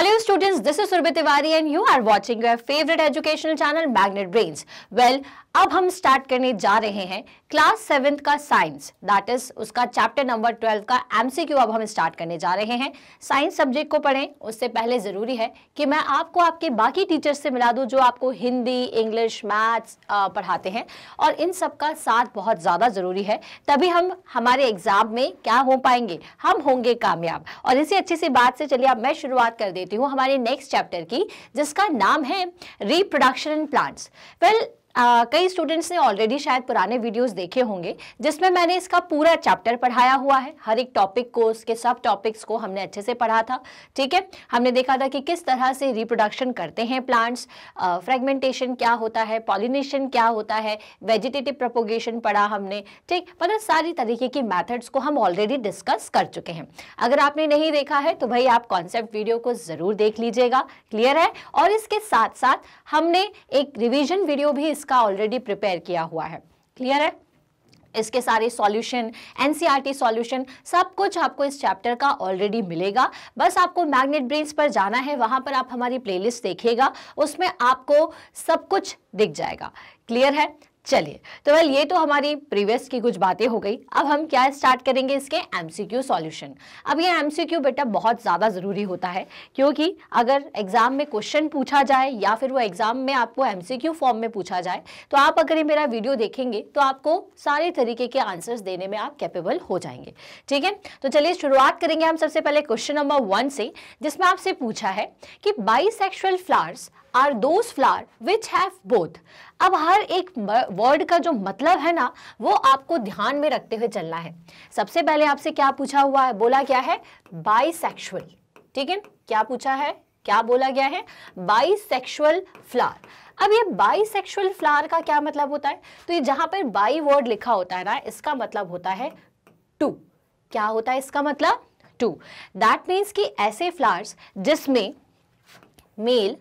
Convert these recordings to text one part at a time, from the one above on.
Hello students, this is Surbhi Tiwari and you are watching your favorite educational channel Magnet Brains. Well, अब हम start करने जा रहे हैं क्लास सेवेंथ का साइंस दैट इज उसका चैप्टर नंबर ट्वेल्व का एमसीक्यू अब हम स्टार्ट करने जा रहे हैं साइंस सब्जेक्ट को पढ़ें उससे पहले ज़रूरी है कि मैं आपको आपके बाकी टीचर्स से मिला दूं जो आपको हिंदी इंग्लिश मैथ्स पढ़ाते हैं और इन सब का साथ बहुत ज़्यादा ज़रूरी है तभी हम हमारे एग्ज़ाम में क्या हो पाएंगे हम होंगे कामयाब और इसी अच्छी सी बात से चलिए अब मैं शुरुआत कर देती हूँ हमारे नेक्स्ट चैप्टर की जिसका नाम है रिप्रोडक्शन इन प्लांट्स वेल कई स्टूडेंट्स ने ऑलरेडी शायद पुराने वीडियोस देखे होंगे जिसमें मैंने इसका पूरा चैप्टर पढ़ाया हुआ है हर एक टॉपिक को उसके सब टॉपिक्स को हमने अच्छे से पढ़ा था ठीक है हमने देखा था कि किस तरह से रिप्रोडक्शन करते हैं प्लांट्स फ्रेगमेंटेशन क्या होता है पॉलिनेशन क्या होता है वेजिटेटिव प्रपोगेशन पढ़ा हमने ठीक मतलब सारी तरीके की मैथड्स को हम ऑलरेडी डिस्कस कर चुके हैं अगर आपने नहीं देखा है तो भाई आप कॉन्सेप्ट वीडियो को ज़रूर देख लीजिएगा क्लियर है और इसके साथ साथ हमने एक रिविजन वीडियो भी इसका ऑलरेडी प्रिपेयर किया हुआ है क्लियर है इसके सारे सॉल्यूशन एनसीईआरटी सॉल्यूशन सब कुछ आपको इस चैप्टर का ऑलरेडी मिलेगा बस आपको मैग्नेट ब्रेन्स पर जाना है वहां पर आप हमारी प्लेलिस्ट देखिएगा उसमें आपको सब कुछ दिख जाएगा क्लियर है चलिए तो वेल ये तो हमारी प्रीवियस की कुछ बातें हो गई अब हम क्या स्टार्ट करेंगे इसके एमसीक्यू सॉल्यूशन अब ये एमसीक्यू बेटा बहुत ज़्यादा ज़रूरी होता है क्योंकि अगर एग्ज़ाम में क्वेश्चन पूछा जाए या फिर वो एग्ज़ाम में आपको एमसीक्यू फॉर्म में पूछा जाए तो आप अगर ये मेरा वीडियो देखेंगे तो आपको सारे तरीके के आंसर्स देने में आप कैपेबल हो जाएंगे ठीक है तो चलिए शुरुआत करेंगे हम सबसे पहले क्वेश्चन नंबर वन से जिसमें आपसे पूछा है कि sexual flowers are those flower which have both अब हर एक वर्ड का जो मतलब है ना वो आपको ध्यान में रखते हुए चलना है सबसे पहले आपसे क्या पूछा हुआ है बोला क्या है बाइसेक्सुअल ठीक है क्या पूछा है क्या बोला गया है बाइसेक्सुअल फ्लावर अब ये बाइसेक्सुअल फ्लावर का क्या मतलब होता है तो ये जहां पर बाई वर्ड लिखा होता है ना इसका मतलब होता है टू क्या होता है इसका मतलब टू दैट मीन्स कि ऐसे फ्लावर्स जिसमें मेल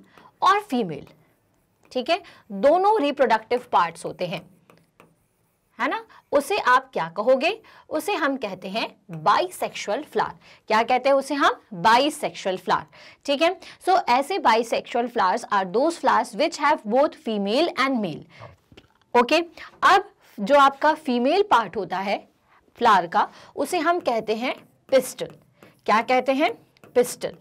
और फीमेल ठीक है दोनों रिप्रोडक्टिव पार्ट्स होते हैं है ना उसे आप क्या कहोगे उसे हम कहते हैं बाईसेक्सुअल फ्लावर क्या कहते हैं उसे हम बाईसेक्सुअल फ्लावर ठीक है सो so, ऐसे bisexual flowers are those flowers which have both female and male okay अब जो आपका फीमेल पार्ट होता है फ्लावर का उसे हम कहते हैं पिस्टल क्या कहते हैं पिस्टल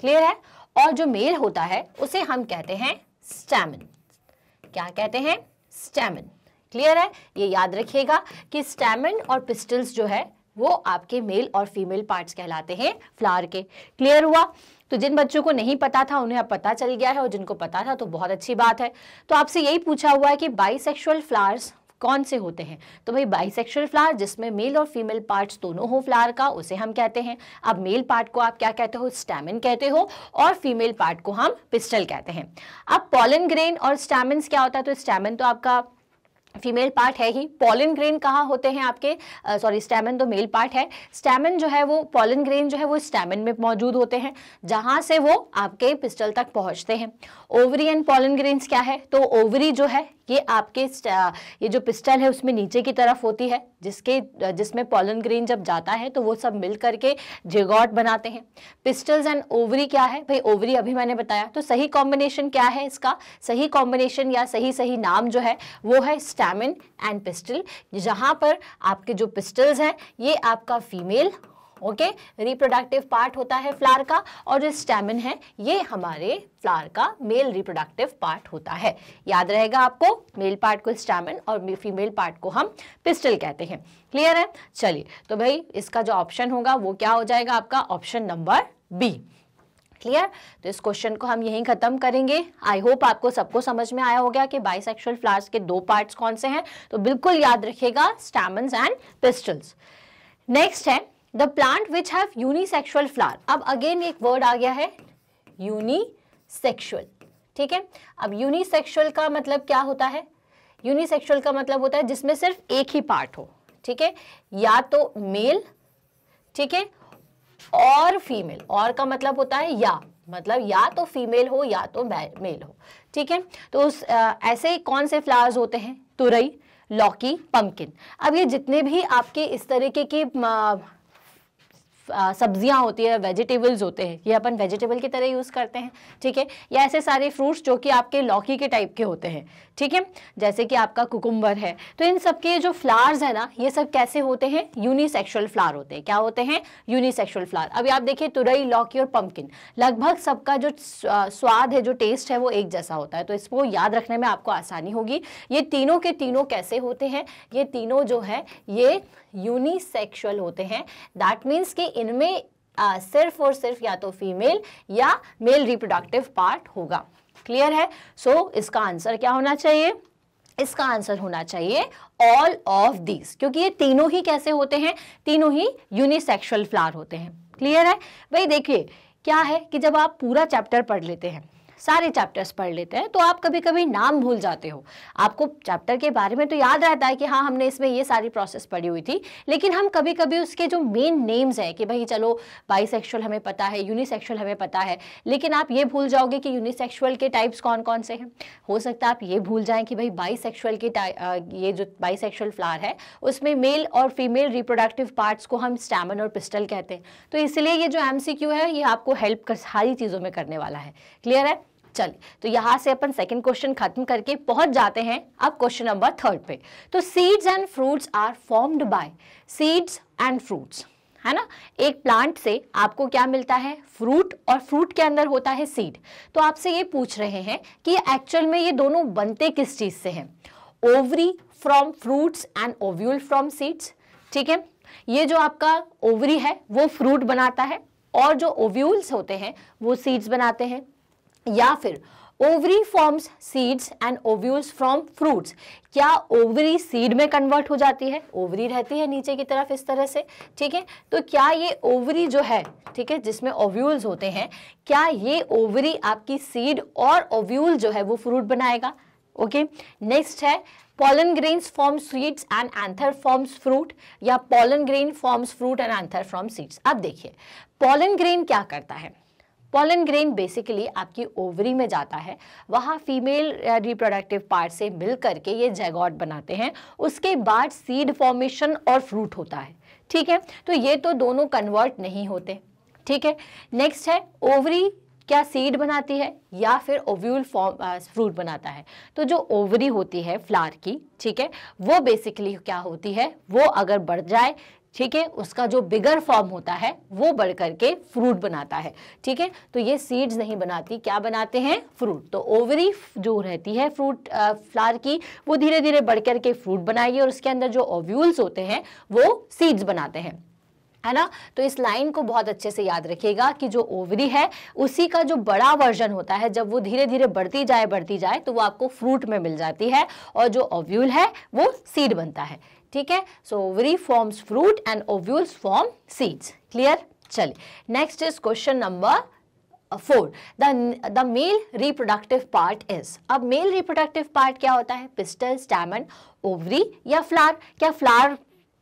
क्लियर है और जो मेल होता है उसे हम कहते हैं स्टैमिन क्या कहते हैं स्टैमिन क्लियर है ये याद रखिएगा कि स्टैमिन और पिस्टल्स जो है वो आपके मेल और फीमेल पार्ट्स कहलाते हैं फ्लावर के क्लियर हुआ तो जिन बच्चों को नहीं पता था उन्हें अब पता चल गया है और जिनको पता था तो बहुत अच्छी बात है तो आपसे यही पूछा हुआ है कि बाइसेक्सुअल फ्लावर्स कौन से होते हैं तो भाई बाइसेक्शुअल फ्लावर जिसमें मेल और फीमेल पार्ट्स दोनों हो फ्लावर का उसे हम कहते हैं अब मेल पार्ट को आप क्या कहते हो स्टैमिन कहते हो और फीमेल पार्ट को हम पिस्टल कहते हैं अब पॉलन ग्रेन और स्टैमिन क्या होता है तो स्टैमिन तो आपका फीमेल पार्ट है ही पॉलन ग्रेन कहाँ होते हैं आपके सॉरी स्टैमन तो मेल पार्ट है स्टैमन जो है वो पॉलन ग्रेन जो है वो स्टैमन में मौजूद होते हैं जहाँ से वो आपके पिस्टल तक पहुँचते हैं ओवरी एंड पॉलन ग्रेन्स क्या है तो ओवरी जो है ये आपके ये जो पिस्टल है उसमें नीचे की तरफ होती है जिसके जिसमें पॉलन ग्रेन जब जाता है तो वो सब मिल करके जिगॉट बनाते हैं पिस्टल्स एंड ओवरी क्या है भाई ओवरी अभी मैंने बताया तो सही कॉम्बिनेशन क्या है इसका सही कॉम्बिनेशन या सही सही नाम जो है वो है स्टैमिन एंड पिस्टल जहाँ पर आपके जो पिस्टल्स हैं ये आपका फीमेल ओके रिप्रोडक्टिव पार्ट होता है फ्लावर का और जो स्टेमिन है ये हमारे फ्लावर का मेल रिप्रोडक्टिव पार्ट होता है याद रहेगा आपको मेल पार्ट को स्टेमिन और फीमेल पार्ट को हम पिस्टल कहते हैं क्लियर है चलिए तो भाई इसका जो ऑप्शन होगा वो क्या हो जाएगा आपका ऑप्शन नंबर बी क्लियर तो इस क्वेश्चन को हम यहीं खत्म करेंगे आई होप आपको सबको समझ में आया हो गया कि बाइसेक्सुअल फ्लावर्स के दो पार्ट्स कौन से हैं तो बिल्कुल याद रखिएगा स्टैमन्स एंड पिस्टल्स नेक्स्ट है the plant which have unisexual flower अब अगेन एक वर्ड आ गया है यूनिसेक्सुअल ठीक है अब यूनिसेक्सुअल का मतलब क्या होता है यूनिसेक्सुअल का मतलब होता है जिसमें सिर्फ एक ही पार्ट हो ठीक है या तो मेल ठीक है और फीमेल और का मतलब होता है या मतलब या तो फीमेल हो या तो मेल हो ठीक है तो उस आ, ऐसे कौन से फ्लावर्स होते हैं तुरई लौकी पंपकिन अब ये जितने भी आपके इस तरीके की सब्जियां होती है वेजिटेबल्स होते हैं ये अपन वेजिटेबल की तरह यूज़ करते हैं ठीक है या ऐसे सारे फ्रूट्स जो कि आपके लौकी के टाइप के होते हैं ठीक है जैसे कि आपका कुकुम्बर है तो इन सब के जो फ्लावर्स है ना ये सब कैसे होते हैं यूनिसेक्शुअल फ्लावर होते हैं क्या होते हैं यूनिसेक्शुअल फ्लावर अभी आप देखिए तुरई लौकी और पंपकिन लगभग सबका जो स्वाद है जो टेस्ट है वो एक जैसा होता है तो इसको याद रखने में आपको आसानी होगी ये तीनों के तीनों कैसे होते हैं ये तीनों जो है ये यूनिसेक्सुअल होते हैं दैट मीन्स कि इनमें सिर्फ और सिर्फ या तो फीमेल या मेल रिप्रोडक्टिव पार्ट होगा क्लियर है सो so, इसका आंसर क्या होना चाहिए इसका आंसर होना चाहिए ऑल ऑफ दीज क्योंकि ये तीनों ही कैसे होते हैं तीनों ही यूनिसेक्सुअल फ्लावर होते हैं क्लियर है भाई देखिए क्या है कि जब आप पूरा चैप्टर पढ़ लेते हैं सारे चैप्टर्स पढ़ लेते हैं तो आप कभी कभी नाम भूल जाते हो आपको चैप्टर के बारे में तो याद रहता है कि हाँ हमने इसमें ये सारी प्रोसेस पढ़ी हुई थी लेकिन हम कभी कभी उसके जो मेन नेम्स हैं कि भाई चलो बाईसेक्सुअल हमें पता है यूनिसेक्शुअल हमें पता है लेकिन आप ये भूल जाओगे कि यूनिसेक्शुअल के टाइप्स कौन कौन से हैं हो सकता है आप ये भूल जाएँ कि भाई बाईसेक्सुअल के ये जो बाईसेक्सुअल फ्लावर है उसमें मेल और फीमेल रिप्रोडक्टिव पार्ट्स को हम स्टैमन और पिस्टल कहते हैं तो इसलिए ये जो एम है ये आपको हेल्प कर सारी चीज़ों में करने वाला है क्लियर है चलिए तो यहाँ से अपन सेकंड क्वेश्चन खत्म करके पहुंच जाते हैं अब क्वेश्चन नंबर थर्ड पे तो seeds and fruits are formed by seeds and fruits है ना एक प्लांट से आपको क्या मिलता है फ्रूट और फ्रूट के अंदर होता है सीड तो आपसे ये पूछ रहे हैं कि एक्चुअल में ये दोनों बनते किस चीज़ से हैं ovary from fruits and ovule from seeds ठीक है ये जो आपका ओवरी है वो फ्रूट बनाता है और जो ओव्यूल्स होते हैं वो सीड्स बनाते हैं या फिर ovary forms seeds and ovules from fruits क्या ओवरी सीड में कन्वर्ट हो जाती है ओवरी रहती है नीचे की तरफ इस तरह से ठीक है तो क्या ये ओवरी जो है ठीक है जिसमें ओव्यूल्स होते हैं क्या ये ओवरी आपकी सीड और ओव्यूल जो है वो फ्रूट बनाएगा ओके नेक्स्ट है pollen grains form seeds and anther forms fruit या pollen grain forms fruit and anther from seeds अब देखिए पॉलन ग्रीन क्या करता है पॉलन ग्रेन बेसिकली आपकी ओवरी में जाता है वहाँ फीमेल रिप्रोडक्टिव पार्ट से मिल करके ये जैगॉट बनाते हैं उसके बाद सीड फॉर्मेशन और फ्रूट होता है ठीक है तो ये तो दोनों कन्वर्ट नहीं होते ठीक है नेक्स्ट है ओवरी क्या सीड बनाती है या फिर ओव्यूल फॉर्म फ्रूट बनाता है तो जो ओवरी होती है फ्लावर की ठीक है वो बेसिकली क्या होती है वो अगर बढ़ जाए ठीक है उसका जो बिगर फॉर्म होता है वो बढ़ करके फ्रूट बनाता है ठीक है तो ये सीड्स नहीं बनाती क्या बनाते हैं फ्रूट तो ओवरी जो रहती है फ्रूट फ्लावर की वो धीरे धीरे बढ़ करके फ्रूट बनाएगी और उसके अंदर जो ओव्यूल्स होते हैं वो सीड्स बनाते हैं है ना तो इस लाइन को बहुत अच्छे से याद रखिएगा कि जो ओवरी है उसी का जो बड़ा वर्जन होता है जब वो धीरे धीरे बढ़ती जाए बढ़ती जाए तो वो आपको फ्रूट में मिल जाती है और जो ओव्यूल है वो सीड बनता है ठीक है so ovary forms fruit and ovules form seeds clear चलिए next is question number four the the male reproductive part is अब मेल रिप्रोडक्टिव पार्ट क्या होता है पिस्टल स्टैमन ओवरी या फ्लार क्या फ्लार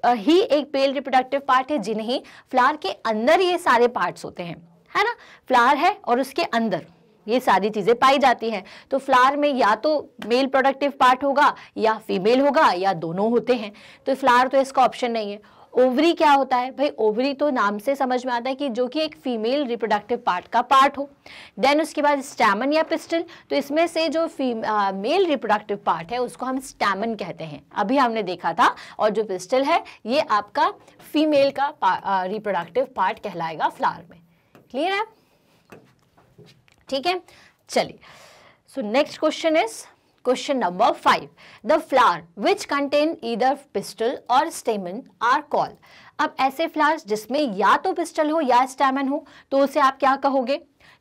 uh, ही एक मेल रिप्रोडक्टिव पार्ट है जिन्हें फ्लार के अंदर ये सारे पार्ट्स होते हैं है ना फ्लार है और उसके अंदर ये सारी चीज़ें पाई जाती हैं तो फ्लावर में या तो मेल प्रोडक्टिव पार्ट होगा या फीमेल होगा या दोनों होते हैं तो फ्लावर तो इसका ऑप्शन नहीं है ओवरी क्या होता है भाई ओवरी तो नाम से समझ में आता है कि जो कि एक फीमेल रिप्रोडक्टिव पार्ट का पार्ट हो देन उसके बाद स्टैमन या पिस्टल तो इसमें से जो फी मेल रिप्रोडक्टिव पार्ट है उसको हम स्टैमन कहते हैं अभी हमने देखा था और जो पिस्टल है ये आपका फीमेल का रिप्रोडक्टिव पार्ट कहलाएगा फ्लावर में क्लियर है ठीक है चलिए so next question is question number five the flower which contain either pistil और stamen आर कॉल अब ऐसे फ्लावर्स जिसमें या तो पिस्टल हो या स्टैमन हो तो उसे आप क्या कहोगे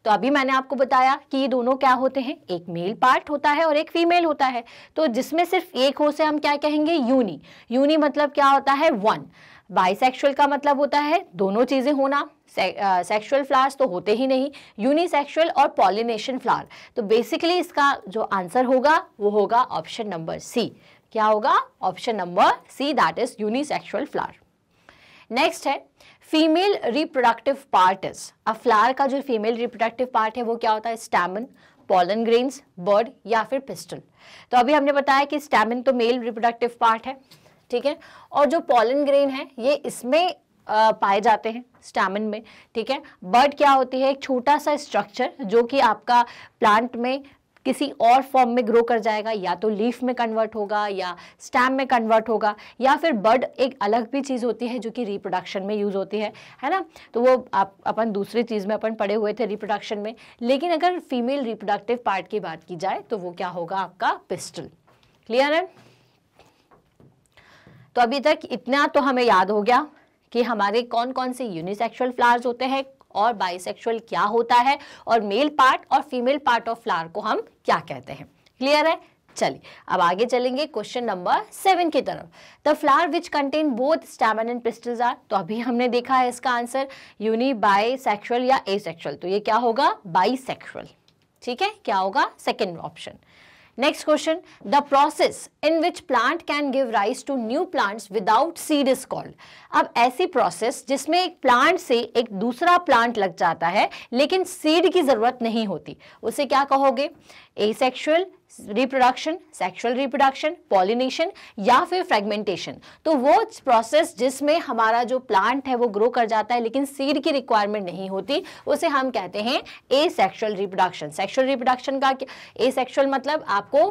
तो अभी मैंने आपको बताया कि ये दोनों क्या होते हैं एक मेल पार्ट होता है और एक फीमेल होता है तो जिसमें सिर्फ एक हो से हम क्या कहेंगे यूनी यूनी मतलब क्या होता है वन बाइसेक्सुअल का मतलब होता है दोनों चीज़ें होना सेक्शुअल फ्लावर्स तो होते ही नहीं यूनिसेक्शुअल और पॉलिनेशन फ्लावर तो बेसिकली इसका जो आंसर होगा वो होगा ऑप्शन नंबर सी क्या होगा option number C that is unisexual flower next है फीमेल रिप्रोडक्टिव पार्ट इज अब फ्लावर का जो फीमेल रिप्रोडक्टिव पार्ट है वो क्या होता है स्टैमन पॉलन ग्रेन्स बर्ड या फिर पिस्टल तो अभी हमने बताया कि स्टैमिन तो मेल रिप्रोडक्टिव पार्ट है ठीक है और जो पॉलन ग्रेन है ये इसमें पाए जाते हैं स्टैमिन में ठीक है बर्ड क्या होती है एक छोटा सा स्ट्रक्चर जो कि आपका प्लांट में किसी और फॉर्म में ग्रो कर जाएगा या तो लीफ में कन्वर्ट होगा या स्टैम में कन्वर्ट होगा या फिर बर्ड एक अलग भी चीज़ होती है जो कि रिप्रोडक्शन में यूज़ होती है है ना तो वो आप अपन दूसरी चीज़ में अपन पड़े हुए थे रिप्रोडक्शन में लेकिन अगर फीमेल रिप्रोडक्टिव पार्ट की बात की जाए तो वो क्या होगा आपका पिस्टल क्लियर है तो अभी तक इतना तो हमें याद हो गया कि हमारे कौन कौन से यूनिसेक्सुअल फ्लावर्स होते हैं और बाइसेक्सुअल क्या होता है और मेल पार्ट और फीमेल पार्ट ऑफ फ्लावर को हम क्या कहते हैं क्लियर है चलिए अब आगे चलेंगे क्वेश्चन नंबर सेवन की तरफ the flower which contain both stamen and pistils are तो अभी हमने देखा है इसका आंसर यूनि बाई या एसेक्सुअल तो ये क्या होगा बाई ठीक है क्या होगा second option Next question, the process in which plant can give rise to new plants without seed is called. अब ऐसी process जिसमें एक plant से एक दूसरा plant लग जाता है लेकिन seed की ज़रूरत नहीं होती उसे क्या कहोगे asexual, reproduction sexual reproduction pollination या फिर फ्रेगमेंटेशन तो वो प्रोसेस जिसमें हमारा जो प्लांट है वो ग्रो कर जाता है लेकिन सीड की रिक्वायरमेंट नहीं होती उसे हम कहते हैं asexual reproduction sexual reproduction का ए सेक्शुअल मतलब आपको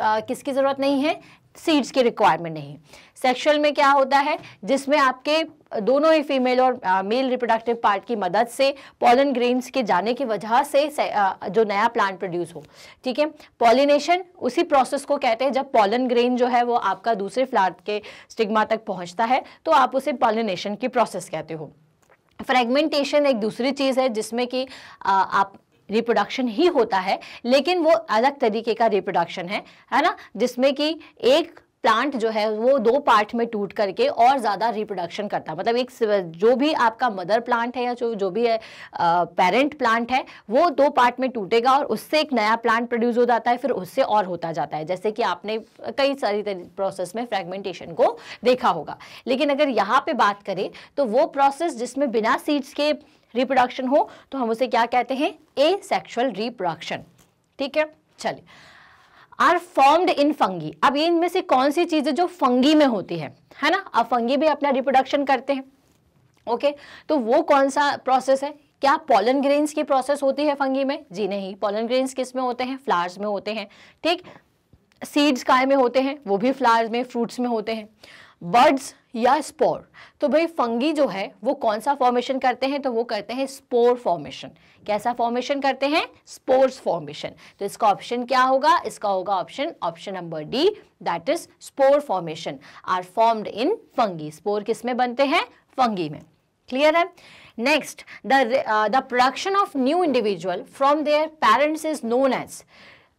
आ, किसकी ज़रूरत नहीं है सीड्स की रिक्वायरमेंट नहीं सेक्शुअल में क्या होता है जिसमें आपके दोनों ही फीमेल और मेल रिप्रोडक्टिव पार्ट की मदद से पॉलन ग्रेन्स के जाने की वजह से, से आ, जो नया प्लांट प्रोड्यूस हो ठीक है पॉलिनेशन उसी प्रोसेस को कहते हैं जब पॉलन ग्रेन जो है वो आपका दूसरे फ्लार्ट के स्टिग्मा तक पहुंचता है तो आप उसे पॉलिनेशन की प्रोसेस कहते हो फ्रेगमेंटेशन एक दूसरी चीज़ है जिसमें कि आप रिप्रोडक्शन ही होता है लेकिन वो अलग तरीके का रिप्रोडक्शन है है ना जिसमें कि एक प्लांट जो है वो दो पार्ट में टूट करके और ज़्यादा रिप्रोडक्शन करता है मतलब एक जो भी आपका मदर प्लांट है या जो जो भी है पेरेंट प्लांट है वो दो पार्ट में टूटेगा और उससे एक नया प्लांट प्रोड्यूस हो जाता है फिर उससे और होता जाता है जैसे कि आपने कई सारी प्रोसेस में फ्रेगमेंटेशन को देखा होगा लेकिन अगर यहाँ पे बात करें तो वो प्रोसेस जिसमें बिना सीड्स के रिप्रोडक्शन हो तो हम उसे क्या कहते हैं ए सेक्शुअल रिप्रोडक्शन ठीक है चलिए आर फॉर्म्ड इन फंगी अब ये इनमें से कौन सी चीज़ें जो फंगी में होती है है ना अब फंगी भी अपना रिप्रोडक्शन करते हैं ओके तो वो कौन सा प्रोसेस है क्या पॉलन ग्रेन्स की प्रोसेस होती है फंगी में जी नहीं पॉलन ग्रेन्स किस में होते हैं फ्लावर्स में होते हैं ठीक सीड्स काय में होते हैं वो भी फ्लावर्स में फ्रूट्स में होते हैं बर्ड्स या स्पोर तो भाई फंगी जो है वो कौन सा फॉर्मेशन करते हैं तो वो करते हैं स्पोर फॉर्मेशन कैसा फॉर्मेशन करते हैं स्पोर्स फॉर्मेशन तो इसका ऑप्शन क्या होगा इसका होगा option option number D that is spore formation are formed in fungi spore किस में बनते हैं फंगी में क्लियर है next the the production of new individual from their parents is known as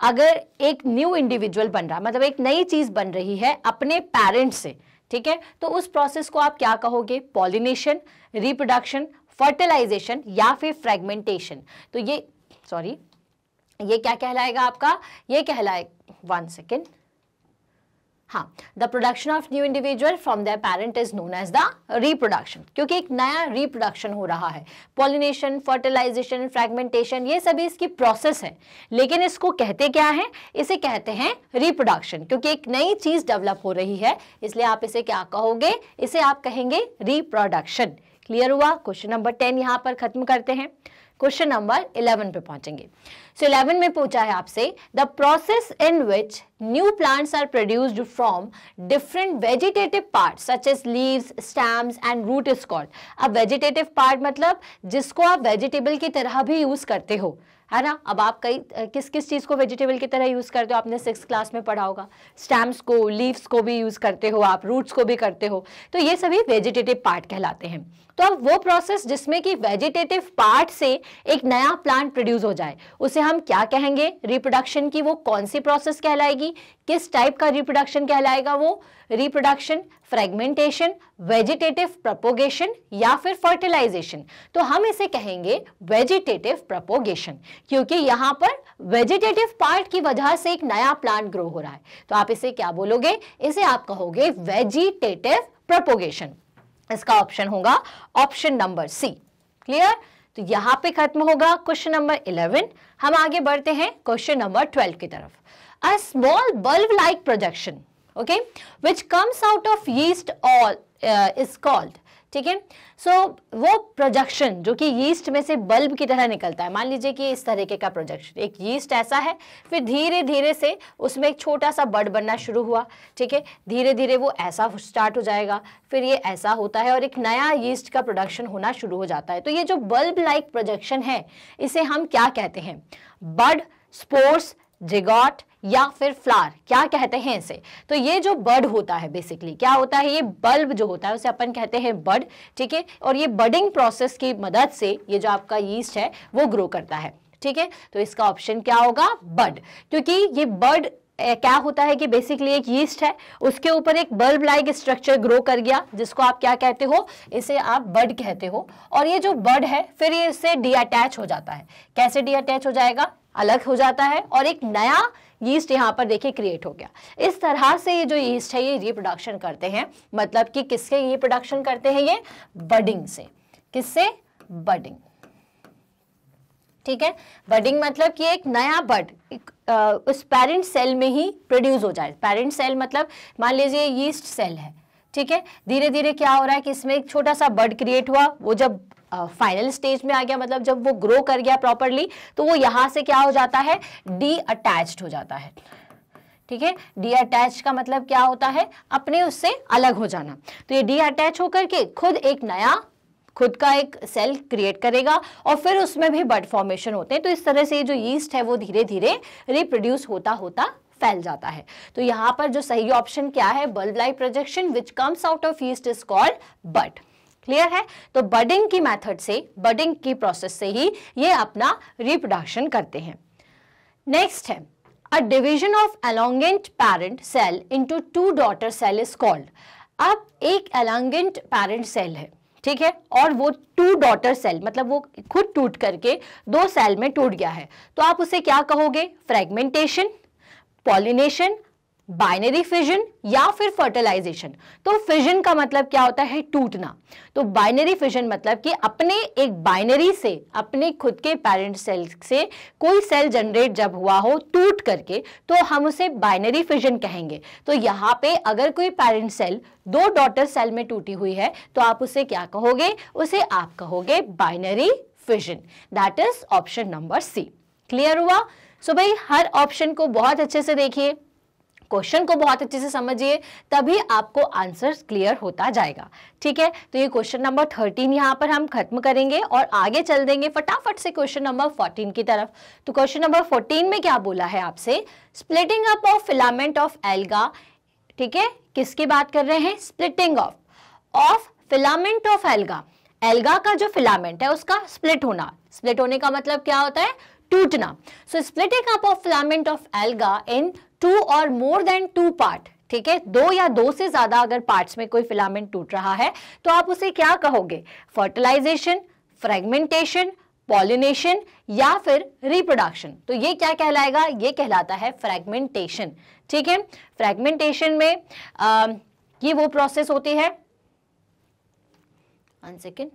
अगर एक न्यू इंडिविजुअल बन रहा मतलब एक नई चीज़ बन रही है अपने पेरेंट्स से ठीक है तो उस प्रोसेस को आप क्या कहोगे पॉलिनेशन रिप्रोडक्शन फर्टिलाइजेशन या फिर फ्रेगमेंटेशन तो ये सॉरी ये क्या कहलाएगा आपका ये कहलाए वन सेकेंड हाँ the production of new individual from the parent is known as the reproduction क्योंकि एक नया रिप्रोडक्शन हो रहा है पॉलिनेशन फर्टिलाइजेशन फ्रेगमेंटेशन ये सभी इसकी प्रोसेस है लेकिन इसको कहते क्या है इसे कहते हैं रिप्रोडक्शन क्योंकि एक नई चीज़ डेवलप हो रही है इसलिए आप इसे क्या कहोगे इसे आप कहेंगे रिप्रोडक्शन क्लियर हुआ क्वेश्चन नंबर टेन यहाँ पर खत्म करते हैं क्वेश्चन नंबर 11 पे पहुंचेंगे सो so, 11 में पूछा है आपसे the process in which new plants are produced from different vegetative part such as leaves stems and root is called अब वेजिटेटिव पार्ट मतलब जिसको आप वेजिटेबल की तरह भी यूज करते हो है ना अब आप कई किस किस चीज़ को वेजिटेबल की तरह यूज़ करते हो आपने सिक्स क्लास में पढ़ा होगा स्टैम्प्स को लीव्स को भी यूज़ करते हो आप रूट्स को भी करते हो तो ये सभी वेजिटेटिव पार्ट कहलाते हैं तो अब वो प्रोसेस जिसमें कि वेजिटेटिव पार्ट से एक नया प्लांट प्रोड्यूस हो जाए उसे हम क्या कहेंगे रिप्रोडक्शन की वो कौन सी प्रोसेस कहलाएगी किस टाइप का रिप्रोडक्शन कहलाएगा वो रिप्रोडक्शन फ्रेगमेंटेशन वेजिटेटिव प्रपोगेशन या फिर फर्टिलाइजेशन तो हम इसे कहेंगे वेजिटेटिव प्रपोगेशन क्योंकि यहाँ पर वेजिटेटिव पार्ट की वजह से एक नया प्लांट ग्रो हो रहा है तो आप इसे क्या बोलोगे इसे आप कहोगे वेजिटेटिव प्रपोगेशन इसका ऑप्शन होगा ऑप्शन नंबर सी क्लियर तो यहां पे खत्म होगा क्वेश्चन नंबर इलेवन हम आगे बढ़ते हैं क्वेश्चन नंबर ट्वेल्व की तरफ a small bulb like projection okay which comes out of yeast all is called ठीक है सो वो प्रोजेक्शन जो कि यीस्ट में से बल्ब की तरह निकलता है मान लीजिए कि इस तरीके का प्रोजेक्शन एक यीस्ट ऐसा है फिर धीरे धीरे से उसमें एक छोटा सा बड बनना शुरू हुआ ठीक है धीरे धीरे वो ऐसा स्टार्ट हो जाएगा फिर ये ऐसा होता है और एक नया यीस्ट का प्रोडक्शन होना शुरू हो जाता है तो ये जो बल्ब लाइक प्रोजेक्शन है इसे हम क्या कहते हैं बड स्पोर्स जिगॉट या फिर फ्लार क्या कहते हैं इसे तो ये जो बड होता है बेसिकली क्या होता है ये बल्ब जो होता है उसे अपन कहते हैं बड ठीक है और ये बडिंग प्रोसेस की मदद से ये जो आपका यीस्ट है वो ग्रो करता है ठीक है तो इसका ऑप्शन क्या होगा बड क्योंकि ये बड क्या होता है कि बेसिकली एक यीस्ट है उसके ऊपर एक बल्ब लाइक स्ट्रक्चर ग्रो कर गया जिसको आप क्या कहते हो इसे आप बड कहते हो और ये जो बड है फिर ये इससे डीअटैच हो जाता है कैसे डीअटैच हो जाएगा अलग हो जाता है और एक नया यीस्ट यहाँ पर देखिए क्रिएट हो गया इस तरह से ये जो यीस्ट है ये रिप्रोडक्शन करते हैं मतलब कि किसके रिप्रोडक्शन करते हैं ये बडिंग से किससे बडिंग ठीक है बडिंग मतलब कि एक नया बड उस पेरेंट सेल में ही प्रोड्यूस हो जाए पेरेंट सेल मतलब मान लीजिए यीस्ट सेल है ठीक है धीरे धीरे क्या हो रहा है कि इसमें एक छोटा सा बड क्रिएट हुआ वो जब फाइनल स्टेज में आ गया मतलब जब वो ग्रो कर गया प्रॉपरली तो वो यहां से क्या हो जाता है डी अटैच्ड हो जाता है ठीक है डी अटैच का मतलब क्या होता है अपने उससे अलग हो जाना तो ये डी अटैच होकर के खुद एक नया खुद का एक सेल क्रिएट करेगा और फिर उसमें भी बर्ड फॉर्मेशन होते हैं तो इस तरह से जो यीस्ट है वो धीरे धीरे रिप्रोड्यूस होता होता फैल जाता है तो यहां पर जो सही ऑप्शन क्या है bulb like projection which comes out of yeast is called but clear है तो बडिंग की मेथड से बडिंग की प्रोसेस से ही ये अपना रिप्रोडक्शन करते हैं नेक्स्ट है a division of elongated parent cell into two daughter cell is called अब एक एलोंगेंट पेरेंट सेल है ठीक है और वो टू डॉटर सेल मतलब वो खुद टूट करके दो सेल में टूट गया है तो आप उसे क्या कहोगे फ्रेगमेंटेशन पॉलिनेशन बाइनरी फिजन या फिर फर्टिलाइजेशन तो फिजन का मतलब क्या होता है टूटना तो बाइनरी फिजन मतलब कि अपने एक बाइनरी से अपने खुद के पेरेंट सेल से कोई सेल जनरेट जब हुआ हो टूट करके तो हम उसे बाइनरी फिजन कहेंगे तो यहाँ पे अगर कोई पेरेंट सेल दो डॉटर सेल में टूटी हुई है तो आप उसे क्या कहोगे उसे आप कहोगे binary fission that is option number C clear हुआ सो so भाई हर ऑप्शन को बहुत अच्छे से देखिए क्वेश्चन को बहुत अच्छे से समझिए तभी आपको आंसर क्लियर होता जाएगा ठीक है तो ये क्वेश्चन नंबर थर्टीन यहाँ पर हम खत्म करेंगे और आगे चल देंगे फटाफट से क्वेश्चन नंबर फोर्टीन की तरफ तो क्वेश्चन नंबर फोर्टीन में क्या बोला है आपसे splitting up of filament of alga ठीक है किसकी बात कर रहे हैं splitting of of filament of alga alga का जो फिलामेंट है उसका स्प्लिट होना स्प्लिट होने का मतलब क्या होता है टूटना so splitting up of filament of alga in two or more then two part ठीक है दो या दो से ज्यादा अगर पार्ट्स में कोई फिलामेंट टूट रहा है तो आप उसे क्या कहोगे फर्टिलाइजेशन फ्रेगमेंटेशन पॉलिनेशन या फिर रिप्रोडक्शन तो ये क्या कहलाएगा ये कहलाता है फ्रेगमेंटेशन ठीक है फ्रेगमेंटेशन में आ, ये वो प्रोसेस होती है सेकेंड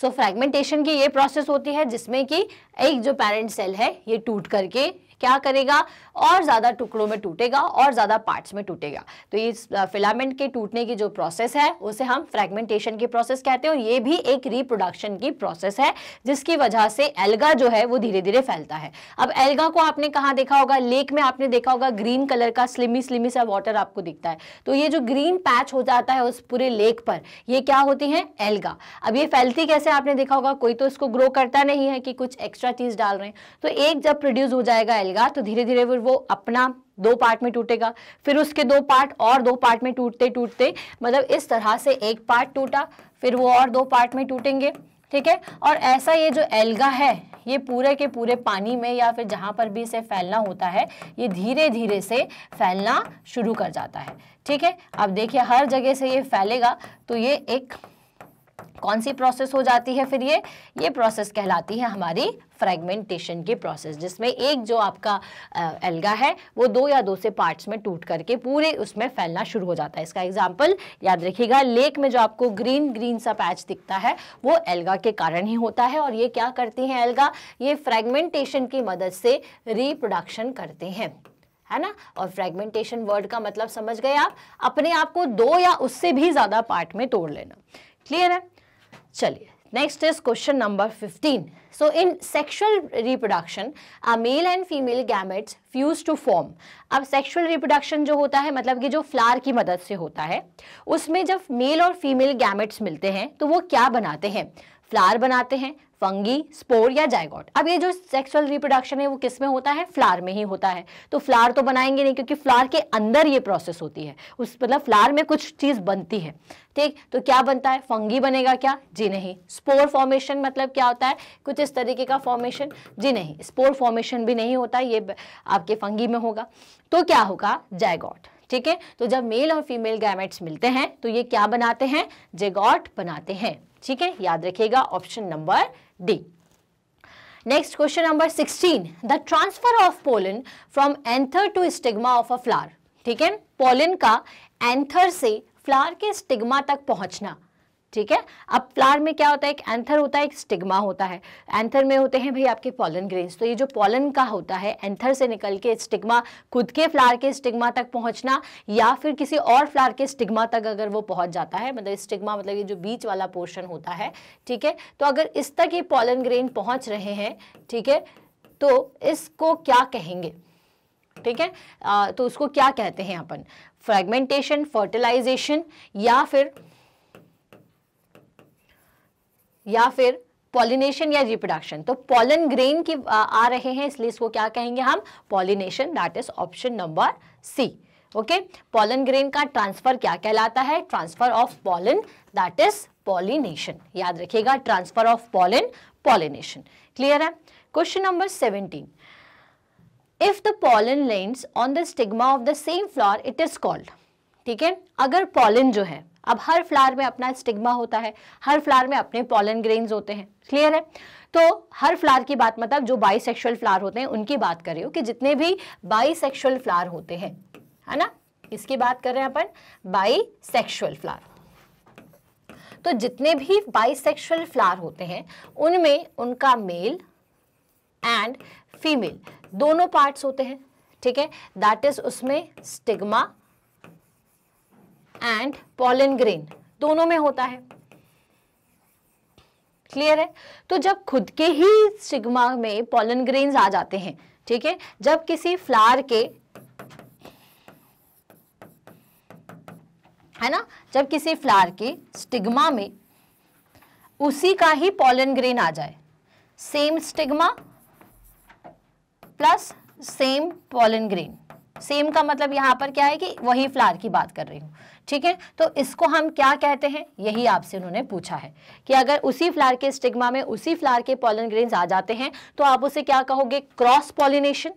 सो हम्म, फ्रेगमेंटेशन की ये प्रोसेस होती है जिसमें कि एक जो पेरेंट सेल है ये टूट करके क्या करेगा और ज़्यादा टुकड़ों में टूटेगा और ज़्यादा पार्ट्स में टूटेगा तो ये फिलामेंट के टूटने की जो प्रोसेस है उसे हम फ्रेगमेंटेशन की प्रोसेस कहते हैं और ये भी एक रिप्रोडक्शन की प्रोसेस है जिसकी वजह से एल्गा जो है वो धीरे धीरे फैलता है अब एल्गा को आपने कहा देखा होगा लेक में आपने देखा होगा ग्रीन कलर का स्लिमी स्लिमी सा वाटर आपको दिखता है तो ये जो ग्रीन पैच हो जाता है उस पूरे लेक पर ये क्या होती है एल्गा अब ये फैलती कैसे आपने देखा होगा कोई तो इसको ग्रो करता नहीं है कि कुछ एक्स्ट्रा चीज़ डाल रहे हैं तो एक जब प्रोड्यूस हो जाएगा एल्गा करेगा तो धीरे धीरे फिर वो अपना दो पार्ट में टूटेगा फिर उसके दो पार्ट और दो पार्ट में टूटते टूटते मतलब इस तरह से एक पार्ट टूटा फिर वो और दो पार्ट में टूटेंगे ठीक है और ऐसा ये जो एल्गा है ये पूरे के पूरे पानी में या फिर जहाँ पर भी इसे फैलना होता है ये धीरे धीरे से फैलना शुरू कर जाता है ठीक है अब देखिए हर जगह से ये फैलेगा तो ये एक कौन सी प्रोसेस हो जाती है फिर ये ये प्रोसेस कहलाती है हमारी फ्रेगमेंटेशन की प्रोसेस जिसमें एक जो आपका एल्गा है वो दो या दो से पार्ट्स में टूट करके पूरे उसमें फैलना शुरू हो जाता है इसका एग्जाम्पल याद रखिएगा लेक में जो आपको ग्रीन ग्रीन सा पैच दिखता है वो एल्गा के कारण ही होता है और ये क्या करती हैं एल्गा ये फ्रेगमेंटेशन की मदद से रिप्रोडक्शन करते हैं है ना और फ्रेगमेंटेशन वर्ड का मतलब समझ गए आप अपने आप को दो या उससे भी ज़्यादा पार्ट में तोड़ लेना क्लियर है चलिए next is question number 15 so in sexual reproduction a male and female gametes fuse to form अब सेक्शुअल रिप्रोडक्शन जो होता है मतलब कि जो फ्लार की मदद से होता है उसमें जब मेल और फीमेल गैमेट्स मिलते हैं तो वो क्या बनाते हैं फ्लार बनाते हैं फंगी स्पोर या जायगॉट अब ये जो सेक्सुअल रिप्रोडक्शन है वो किस में होता है फ्लार में ही होता है तो फ्लार तो बनाएंगे नहीं क्योंकि फ्लार के अंदर ये प्रोसेस होती है उस मतलब फ्लार में कुछ चीज़ बनती है ठीक तो क्या बनता है फंगी बनेगा क्या जी नहीं स्पोर फॉर्मेशन मतलब क्या होता है कुछ इस तरीके का फॉर्मेशन जी नहीं स्पोर फॉर्मेशन भी नहीं होता ये आपके फंगी में होगा तो क्या होगा जायगॉट ठीक है तो जब मेल और फीमेल गैमेट्स मिलते हैं तो ये क्या बनाते हैं जेगॉट बनाते हैं ठीक है याद रखिएगा option number D next question number sixteen the transfer of pollen from anther to stigma of a flower ठीक है पोलिन का एंथर से फ्लार के स्टिग्मा तक पहुंचना ठीक है अब फ्लावर में क्या होता है एक एंथर होता है एक स्टिग्मा होता है एंथर में होते हैं भाई आपके पॉलन ग्रेन्स तो ये जो पॉलन का होता है एंथर से निकल के स्टिग्मा खुद के फ्लावर के स्टिग्मा तक पहुंचना या फिर किसी और फ्लावर के स्टिग्मा तक अगर वो पहुंच जाता है मतलब स्टिग्मा मतलब ये जो बीच वाला पोर्शन होता है ठीक है तो अगर इस तक ये पॉलन ग्रेन पहुँच रहे हैं ठीक है तो इसको क्या कहेंगे ठीक है तो उसको क्या कहते हैं अपन फ्रेगमेंटेशन फर्टिलाइजेशन या फिर या फिर पॉलिनेशन या रिप्रोडक्शन तो पॉलन ग्रेन की आ, आ रहे हैं इसलिए इसको क्या कहेंगे हम pollination that is option number C okay pollen grain का ट्रांसफर क्या कहलाता है transfer of pollen that is pollination याद रखिएगा transfer of pollen pollination clear है question number seventeen if the pollen lands on the stigma of the same flower it is called ठीक है अगर पॉलन जो है अब हर फ्लावर में अपना स्टिग्मा होता है हर फ्लावर में अपने पॉलन ग्रेन्स होते हैं क्लियर है तो हर फ्लावर की बात मतलब जो बाईसेक्सुअल फ्लावर होते हैं उनकी बात कर रही हो कि जितने भी बाइसेक्शुअल फ्लावर होते हैं है ना इसकी बात कर रहे हैं अपन बाईसेक्सुअल फ्लावर तो जितने भी बाइसेक्शुअल फ्लावर होते हैं उनमें उनका मेल एंड फीमेल दोनों पार्ट्स होते हैं ठीक है दैट इज उसमें स्टिग्मा एंड पॉलन ग्रेन दोनों में होता है क्लियर है तो जब खुद के ही सिग्मा में पॉलन ग्रेन आ जाते हैं ठीक है जब किसी फ्लावर के है ना जब किसी फ्लावर के स्टिग्मा में उसी का ही पॉलन ग्रेन आ जाए same stigma plus same pollen grain same का मतलब यहाँ पर क्या है कि वही फ्लावर की बात कर रही हूँ ठीक है तो इसको हम क्या कहते हैं यही आपसे उन्होंने पूछा है कि अगर उसी फ्लावर के स्टिग्मा में उसी फ्लावर के पॉलन ग्रेन आ जाते हैं तो आप उसे क्या कहोगे cross pollination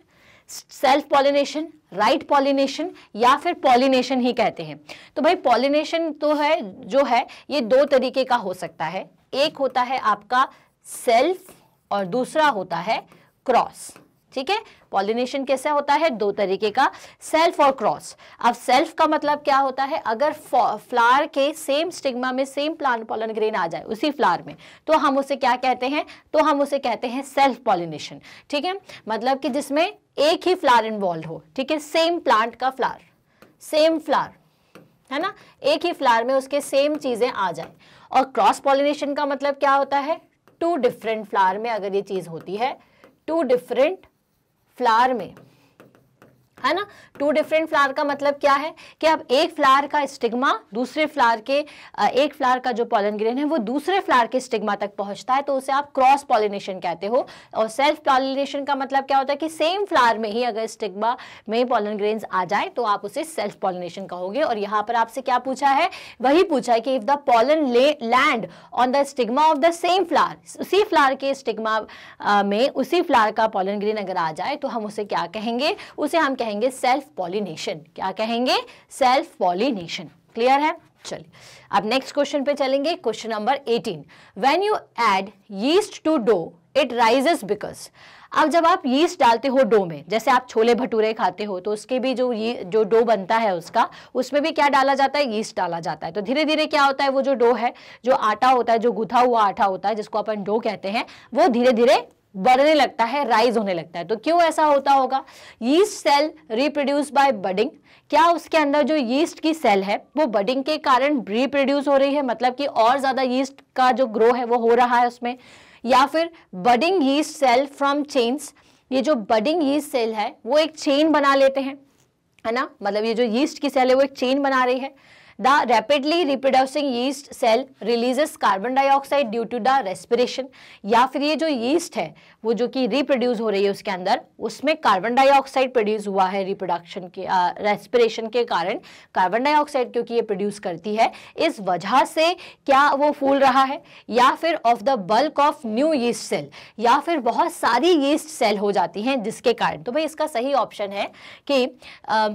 self pollination right pollination या फिर पॉलिनेशन ही कहते हैं तो भाई पॉलिनेशन तो है जो है ये दो तरीके का हो सकता है एक होता है आपका सेल्फ और दूसरा होता है क्रॉस ठीक है पॉलिनेशन कैसे होता है दो तरीके का सेल्फ और क्रॉस अब सेल्फ का मतलब क्या होता है अगर फ्लावर के सेम स्टिग्मा में सेम प्लांट पॉलन ग्रेन आ जाए उसी फ्लावर में तो हम उसे क्या कहते हैं तो हम उसे कहते हैं सेल्फ पॉलिनेशन ठीक है मतलब कि जिसमें एक ही फ्लावर इन्वॉल्व हो ठीक है सेम प्लांट का फ्लावर सेम फ्लावर है ना एक ही फ्लावर में उसके सेम चीज़ें आ जाए और क्रॉस पॉलिनेशन का मतलब क्या होता है टू डिफरेंट फ्लावर में अगर ये चीज़ होती है टू डिफरेंट फ्लावर में है ना टू डिफरेंट फ्लावर का मतलब क्या है कि अब एक फ्लावर का स्टिग्मा दूसरे फ्लावर के एक फ्लावर का जो पॉलन ग्रेन है वो दूसरे फ्लावर के स्टिग्मा तक पहुंचता है तो उसे आप क्रॉस पॉलिनेशन कहते हो और सेल्फ पॉलिनेशन का मतलब क्या होता है कि सेम फ्लावर में ही अगर स्टिग्मा में पॉलन ग्रेन आ जाए तो आप उसे सेल्फ पॉलिनेशन कहोगे और यहाँ पर आपसे क्या पूछा है वही पूछा है कि if the pollen land on the stigma of the same flower उसी फ्लावर के स्टिग्मा में उसी फ्लावर का पॉलन ग्रेन अगर आ जाए तो हम उसे क्या कहेंगे उसे हम कहेंगे कहेंगे सेल्फ पॉलिनेशन क्या कहेंगे सेल्फ पॉलिनेशन क्लियर है चलिए अब नेक्स्ट क्वेश्चन पे चलेंगे question number 18 when you add yeast to dough it rises because अब जब आप यीस्ट डालते हो डो में जैसे आप छोले भटूरे खाते हो तो उसके भी जो ये जो डो बनता है उसका उसमें भी क्या डाला जाता है यीस्ट डाला जाता है तो धीरे धीरे क्या होता है वो जो डो है जो आटा होता है जो गुथा हुआ आटा होता है जिसको अपन डो कहते हैं वो धीरे धीरे बढ़ने लगता है राइज होने लगता है तो क्यों ऐसा होता होगा yeast cell reproduce by budding क्या उसके अंदर जो यीस्ट की सेल है वो बडिंग के कारण रिप्रोड्यूस हो रही है मतलब कि और ज़्यादा यीस्ट का जो ग्रो है वो हो रहा है उसमें या फिर budding yeast cell from chains ये जो बडिंग यीस्ट सेल है वो एक चेन बना लेते हैं है ना मतलब ये जो यीस्ट की सेल है वो एक चेन बना रही है The rapidly reproducing yeast cell releases carbon dioxide due to the respiration या फिर ये जो yeast है वो जो कि reproduce हो रही है उसके अंदर उसमें carbon dioxide produce हुआ है reproduction के respiration के कारण carbon dioxide क्योंकि ये produce करती है इस वजह से क्या वो फूल रहा है या फिर of the bulk of new yeast cell या फिर बहुत सारी यीस्ट सेल हो जाती हैं जिसके कारण तो भाई इसका सही ऑप्शन है कि uh,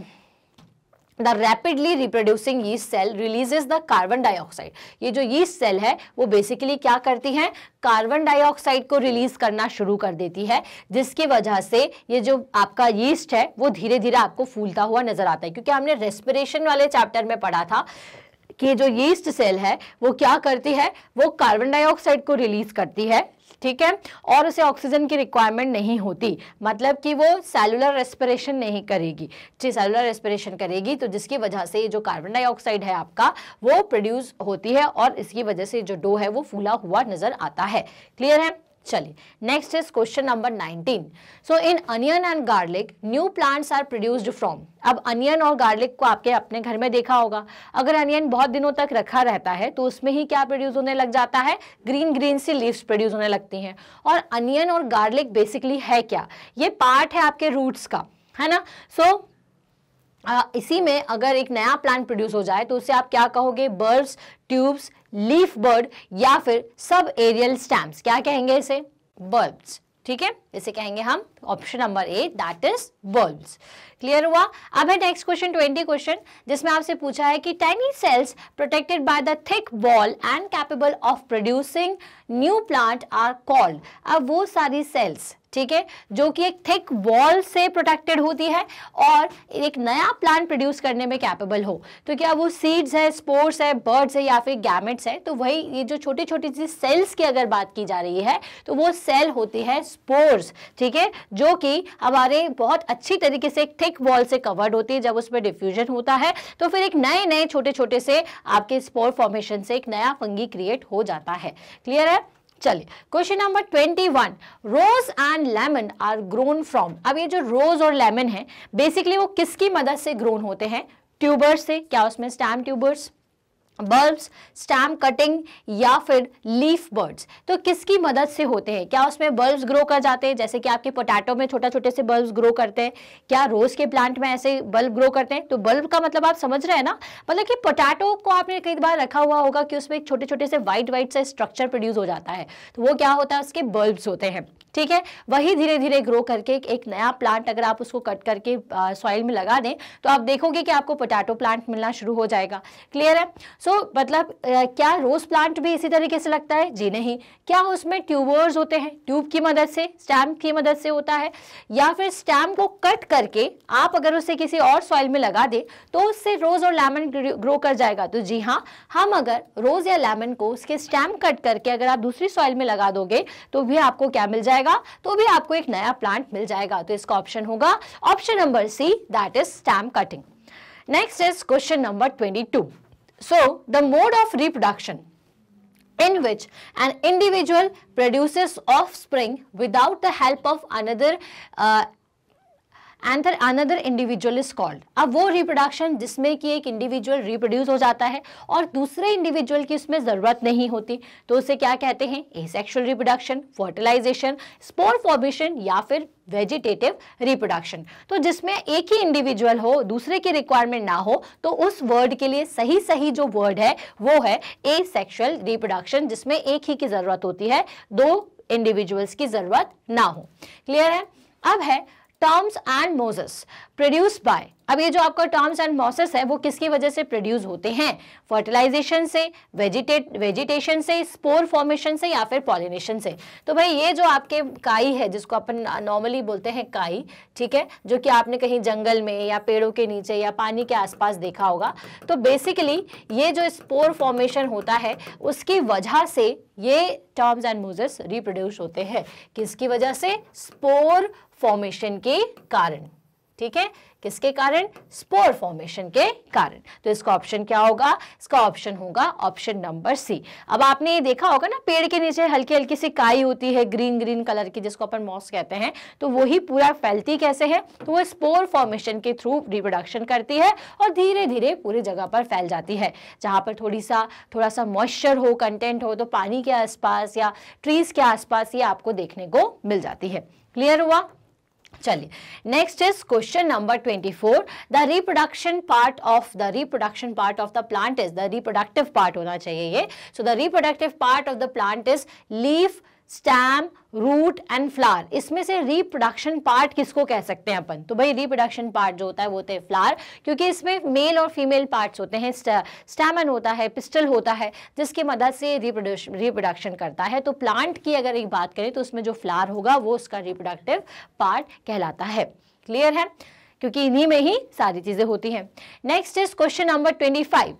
the rapidly reproducing yeast cell releases the carbon dioxide ये जो यीस्ट सेल है वो बेसिकली क्या करती है कार्बन डाइऑक्साइड को रिलीज करना शुरू कर देती है जिसकी वजह से ये जो आपका यीस्ट है वो धीरे धीरे आपको फूलता हुआ नजर आता है क्योंकि हमने रेस्पिरेशन वाले चैप्टर में पढ़ा था कि जो यीस्ट सेल है वो क्या करती है वो कार्बन डाइऑक्साइड को रिलीज करती है ठीक है और उसे ऑक्सीजन की रिक्वायरमेंट नहीं होती मतलब कि वो सेलुलर रेस्पिरेशन नहीं करेगी ठीक सेलुलर रेस्पिरेशन करेगी तो जिसकी वजह से जो कार्बन डाइऑक्साइड है आपका वो प्रोड्यूस होती है और इसकी वजह से जो डो है वो फूला हुआ नजर आता है क्लियर है चलिए next is question number 19 so in onion and garlic new plants are produced from अब अनियन और गार्लिक को आपके अपने घर में देखा होगा अगर अनियन बहुत दिनों तक रखा रहता है तो उसमें ही क्या प्रोड्यूस होने लग जाता है ग्रीन ग्रीन सी लीव्स प्रोड्यूस होने लगती हैं और अनियन और गार्लिक बेसिकली है क्या ये पार्ट है आपके रूट्स का है ना सो so, इसी में अगर एक नया प्लांट प्रोड्यूस हो जाए तो उसे आप क्या कहोगे बर्ब्स ट्यूब्स लीफ बर्ड या फिर सब एरियल स्टैम्प क्या कहेंगे इसे बल्ब्स ठीक है इसे कहेंगे हम option number A that is bulbs clear हुआ अब है नेक्स्ट क्वेश्चन ट्वेंटी क्वेश्चन जिसमें आपसे पूछा है कि tiny cells protected by the thick wall and capable of producing new plant are called अब वो सारी सेल्स ठीक है जो कि एक थिक वॉल से प्रोटेक्टेड होती है और एक नया प्लांट प्रोड्यूस करने में कैपेबल हो तो क्या वो सीड्स है स्पोर्स है बर्ड्स है या फिर गैमेट्स है तो वही ये जो छोटी छोटी सी सेल्स की अगर बात की जा रही है तो वो सेल होती है स्पोर्स ठीक है जो कि हमारे बहुत अच्छी तरीके से एक थिक वॉल से कवर्ड होती है जब उसमें डिफ्यूजन होता है तो फिर एक नए नए छोटे छोटे से आपके स्पोर फॉर्मेशन से एक नया फंगी क्रिएट हो जाता है क्लियर है चलिए question number twenty one rose and lemon are grown from अब ये जो रोज और लेमन है बेसिकली वो किसकी मदद से ग्रोन होते हैं ट्यूबर्स से क्या उसमें stem tubers bulbs stem cutting या फिर लीफ बर्ड्स तो किसकी मदद से होते हैं क्या उसमें बल्ब ग्रो कर जाते हैं जैसे कि आपके पोटैटो में छोटा छोटे से बल्ब ग्रो करते हैं क्या रोज़ के प्लांट में ऐसे बल्ब ग्रो करते हैं तो बल्ब का मतलब आप समझ रहे हैं ना मतलब कि पोटैटो को आपने कई बार रखा हुआ होगा कि उसमें छोटे छोटे से वाइट वाइट से स्ट्रक्चर प्रोड्यूस हो जाता है तो वो क्या होता है उसके बल्ब्स होते हैं ठीक है वही धीरे धीरे ग्रो करके एक नया प्लांट अगर आप उसको कट करके सॉइल में लगा दें तो आप देखोगे कि आपको पोटैटो प्लांट मिलना शुरू हो जाएगा क्लियर है सो सो तो so, मतलब क्या रोज प्लांट भी इसी तरीके से लगता है जी नहीं क्या उसमें ट्यूबर्स होते हैं ट्यूब की मदद से स्टैम्प की मदद से होता है या फिर स्टैम्प को कट करके आप अगर उसे किसी और सॉइल में लगा दे तो उससे रोज़ और लेमन ग्रो कर जाएगा तो जी हाँ हम अगर रोज़ या लेमन को उसके स्टैम्प कट करके अगर आप दूसरी सॉइल में लगा दोगे तो भी आपको क्या मिल जाएगा तो भी आपको एक नया प्लांट मिल जाएगा तो इसका ऑप्शन होगा option number C that is stem cutting next is question number twenty two So, the mode of reproduction in which an individual produces offspring without the help of another uh, and another individual is called अब वो reproduction जिसमें कि एक individual reproduce हो जाता है और दूसरे इंडिविजुअल की उसमें ज़रूरत नहीं होती तो उसे क्या कहते हैं asexual reproduction fertilization spore formation या फिर वेजिटेटिव रिप्रोडक्शन तो जिसमें एक ही इंडिविजुअल हो दूसरे की रिक्वायरमेंट ना हो तो उस वर्ड के लिए सही सही जो वर्ड है वो है ए सेक्शुअल रिप्रोडक्शन जिसमें एक ही की ज़रूरत होती है दो इंडिविजुअल्स की ज़रूरत ना हो क्लियर है अब है ferns and mosses produce by अब ये जो आपका टर्म्स एंड मोसेस है वो किसकी वजह से प्रोड्यूस होते हैं फर्टिलाइजेशन से वेजिटेट वेजिटेशन से स्पोर फॉर्मेशन से या फिर पॉलिनेशन से तो भाई ये जो आपके काई है जिसको अपन नॉर्मली बोलते हैं काई ठीक है जो कि आपने कहीं जंगल में या पेड़ों के नीचे या पानी के आसपास देखा होगा तो बेसिकली ये जो स्पोर फॉर्मेशन होता है उसकी वजह से ये टर्म्स एंड मोजेस रिप्रोड्यूस होते हैं किसकी वजह से स्पोर फॉर्मेशन के कारण ठीक है किसके कारण स्पोर फॉर्मेशन के कारण तो इसका ऑप्शन क्या होगा इसका ऑप्शन होगा ऑप्शन नंबर सी अब आपने ये देखा होगा ना पेड़ के नीचे हल्की हल्की सी काई होती है ग्रीन ग्रीन कलर की जिसको अपन मॉस कहते हैं तो वही पूरा फैलती कैसे है तो वो स्पोर फॉर्मेशन के थ्रू रिप्रोडक्शन करती है और धीरे धीरे पूरी जगह पर फैल जाती है जहाँ पर थोड़ी सा थोड़ा सा मॉइस्चर हो कंटेंट हो तो पानी के आसपास या ट्रीज के आसपास ये आपको देखने को मिल जाती है क्लियर हुआ चलिए next is question number twenty four the reproduction part of the reproduction part of the plant is the reproductive part होना चाहिए ये so the reproductive part of the plant is leaf stem root and flower इसमें से reproduction part किसको कह सकते हैं अपन तो भाई रिप्रोडक्शन पार्ट जो होता है वो होते हैं फ्लावर क्योंकि इसमें मेल और फीमेल पार्ट्स होते हैं स्टैमन होता है पिस्टल होता है जिसकी मदद से रिप्रोडक्शन करता है तो प्लांट की अगर एक बात करें तो उसमें जो फ्लावर होगा वो उसका रिप्रोडक्टिव पार्ट कहलाता है क्लियर है क्योंकि इन्हीं में ही सारी चीज़ें होती हैं next is question number twenty five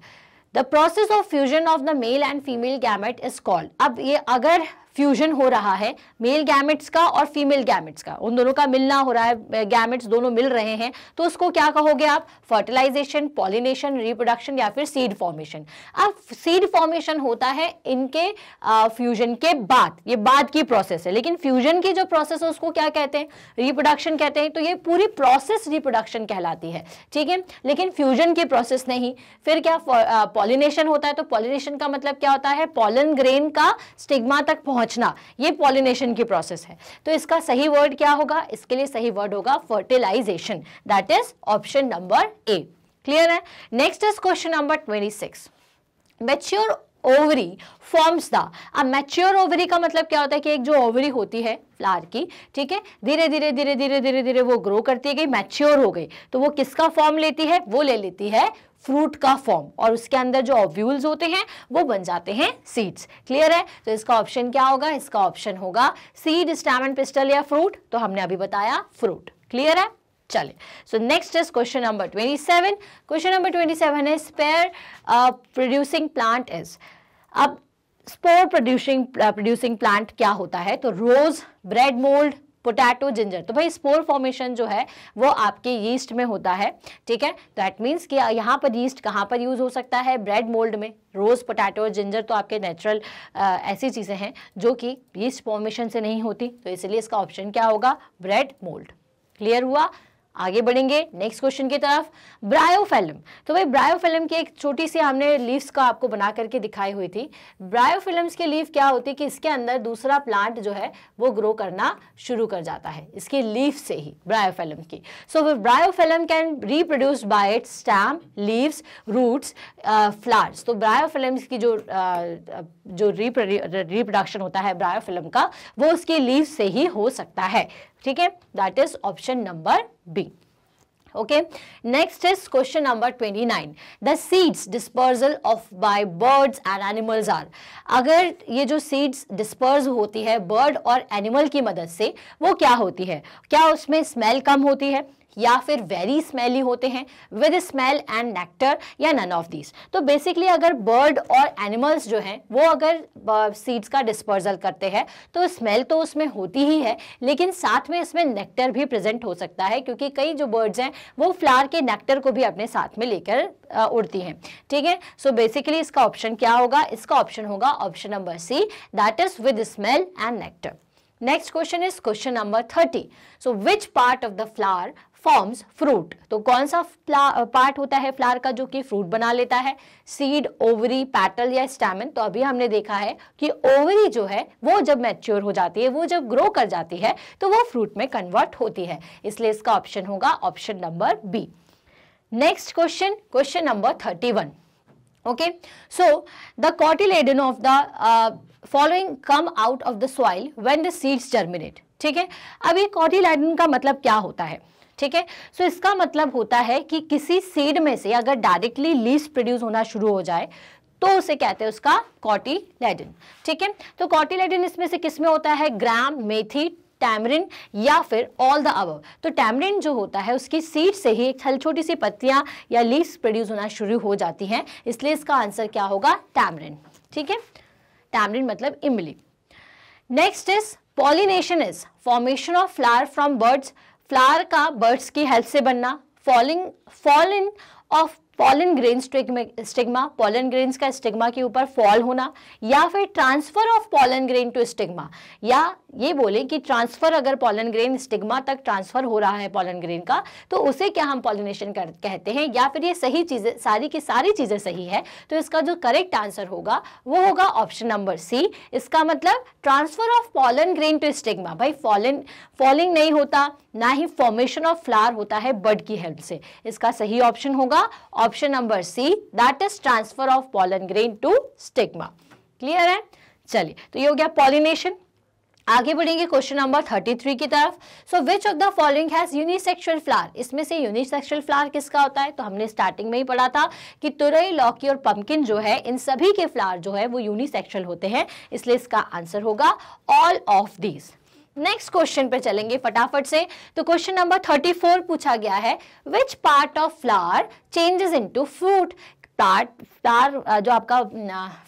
the process of fusion of the male and female gamete is called अब ये अगर फ्यूजन हो रहा है मेल गैमेट्स का और फीमेल गैमेट्स का उन दोनों का मिलना हो रहा है गैमेट्स दोनों मिल रहे हैं तो उसको क्या कहोगे आप फर्टिलाइजेशन पॉलिनेशन रिप्रोडक्शन या फिर सीड फॉर्मेशन अब सीड फॉर्मेशन होता है इनके फ्यूजन के बाद ये बाद की प्रोसेस है लेकिन फ्यूजन की जो प्रोसेस है उसको क्या कहते हैं रिप्रोडक्शन कहते हैं तो ये पूरी प्रोसेस रिप्रोडक्शन कहलाती है ठीक है लेकिन फ्यूजन की प्रोसेस नहीं फिर क्या पॉलिनेशन होता है तो पॉलिनेशन का मतलब क्या होता है पॉलन ग्रेन का स्टिग्मा तक पहुंच पहुंचना ये पॉलिनेशन की प्रोसेस है तो इसका सही वर्ड क्या होगा इसके लिए सही वर्ड होगा fertilisation that is option number A clear है next is question number twenty six mature ovary forms the अब मैच्योर ओवरी का मतलब क्या होता है कि एक जो ओवरी होती है फ्लार की ठीक है धीरे धीरे धीरे धीरे धीरे धीरे वो ग्रो करती है गई मैच्योर हो गई तो वो किसका फॉर्म लेती है वो ले लेती है फ्रूट का फॉर्म और उसके अंदर जो ऑब्यूल्स होते हैं वो बन जाते हैं सीड्स क्लियर है तो इसका ऑप्शन क्या होगा इसका ऑप्शन होगा सीड स्टैम एंड पिस्टल या फ्रूट तो हमने अभी बताया फ्रूट क्लियर है चले so next is question number twenty seven question number twenty seven है स्पेयर प्रोड्यूसिंग प्लांट इज अब स्पोर प्रोड्यूसिंग प्रोड्यूसिंग प्लांट क्या होता है तो rose bread mould potato ginger तो भाई स्पोर फॉर्मेशन जो है वो आपके यीस्ट में होता है ठीक है दैट मीन्स कि यहाँ पर यीस्ट कहाँ पर यूज़ हो सकता है ब्रेड मोल्ड में रोज़ पोटैटो और जिंजर तो आपके नेचुरल ऐसी चीज़ें हैं जो कि यीस्ट फॉर्मेशन से नहीं होती तो इसलिए इसका ऑप्शन क्या होगा ब्रेड मोल्ड क्लियर हुआ आगे बढ़ेंगे नेक्स्ट क्वेश्चन की तरफ ब्रायोफिल्म तो भाई ब्रायोफिल्म की एक छोटी सी हमने लीव्स का आपको बना करके दिखाई हुई थी ब्रायोफिल्म्स के लीव क्या होती है कि इसके अंदर दूसरा प्लांट जो है वो ग्रो करना शुरू कर जाता है इसके लीव से ही ब्रायोफिल्म की so bryophyllum can reproduce by its stem leaves roots flowers तो ब्रायोफिल्म्स की जो uh, जो रिप्रोडक्शन होता है ब्रायोफिल्म का वो उसके लीव से ही हो सकता है ठीक है that is option number B okay next is question number twenty nine the seeds dispersal of by birds and animals are अगर ये जो सीड्स डिस्पर्ज होती है बर्ड और एनिमल की मदद से वो क्या होती है क्या उसमें स्मेल कम होती है या फिर वेरी स्मेली होते हैं विद स्मेल एंड नेक्टर या नन ऑफ दीज तो बेसिकली अगर बर्ड और एनिमल्स जो हैं वो अगर सीड्स uh, का डिस्पर्जल करते हैं तो स्मेल तो उसमें होती ही है लेकिन साथ में इसमें नेक्टर भी प्रेजेंट हो सकता है क्योंकि कई जो बर्ड्स हैं वो फ्लावर के नेक्टर को भी अपने साथ में लेकर uh, उड़ती हैं ठीक है सो बेसिकली इसका ऑप्शन क्या होगा इसका ऑप्शन होगा option number C that is with smell and nectar next question is question number thirty so which part of the flower forms fruit तो कौन सा पार्ट होता है फ्लावर का जो कि फ्रूट बना लेता है सीड ओवरी पैटल या स्टैमिन तो अभी हमने देखा है कि ओवरी जो है वो जब मैच्योर हो जाती है वो जब ग्रो कर जाती है तो वो फ्रूट में कन्वर्ट होती है इसलिए इसका ऑप्शन होगा option number B next question question number thirty one okay so the cotyledon of the uh, following come out of the soil when the ठीक है अब ये कॉटिलेडन का मतलब क्या होता है ठीक है सो इसका मतलब होता है कि किसी सीड में से अगर डायरेक्टली लीव प्रोड्यूस होना शुरू हो जाए तो उसे कहते हैं उसका कॉटीलेडन ठीक है तो कॉटीलेडन इसमें से किस में होता है ग्राम मेथी टैमरिन या फिर ऑल द अब तो टैमरिन जो होता है उसकी सीड से ही एक छोटी सी पत्तियां या लीव्स प्रोड्यूस होना शुरू हो जाती हैं इसलिए इसका आंसर क्या होगा टैमरिन ठीक है टैमरिन मतलब इमली next is pollination is formation of flower from birds flower का बर्ड्स की हेल्प से बनना falling fall in of pollen grain stigma pollen grains का स्टिग्मा के ऊपर फॉल होना या फिर transfer of pollen grain to stigma या ये बोलें कि ट्रांसफर अगर पॉलन ग्रेन स्टिग्मा तक ट्रांसफर हो रहा है पॉलन ग्रेन का तो उसे क्या हम पॉलिनेशन कर कहते हैं या फिर ये सही चीज़ें सारी की सारी चीज़ें सही है तो इसका जो करेक्ट आंसर होगा वो होगा ऑप्शन नंबर सी इसका मतलब transfer of pollen grain to stigma भाई फॉलन फॉलिंग नहीं होता ना ही फॉर्मेशन ऑफ फ्लावर होता है बर्ड की हेल्प से इसका सही ऑप्शन होगा option number C that is transfer of pollen grain to stigma clear है चलिए तो ये हो गया पॉलिनेशन आगे बढ़ेंगे क्वेश्चन नंबर 33 की तरफ so which of the following has unisexual flower इसमें से यूनिसेक्सुअल फ्लावर किसका होता है तो हमने स्टार्टिंग में ही पढ़ा था कि तुरई लौकी और पंपकिन जो है इन सभी के फ्लावर जो है वो यूनिसेक्सुअल होते हैं इसलिए इसका आंसर होगा all of these next question पे चलेंगे फटाफट से तो क्वेश्चन नंबर थर्टी फोर पूछा गया है which part of flower changes into fruit part flower जो आपका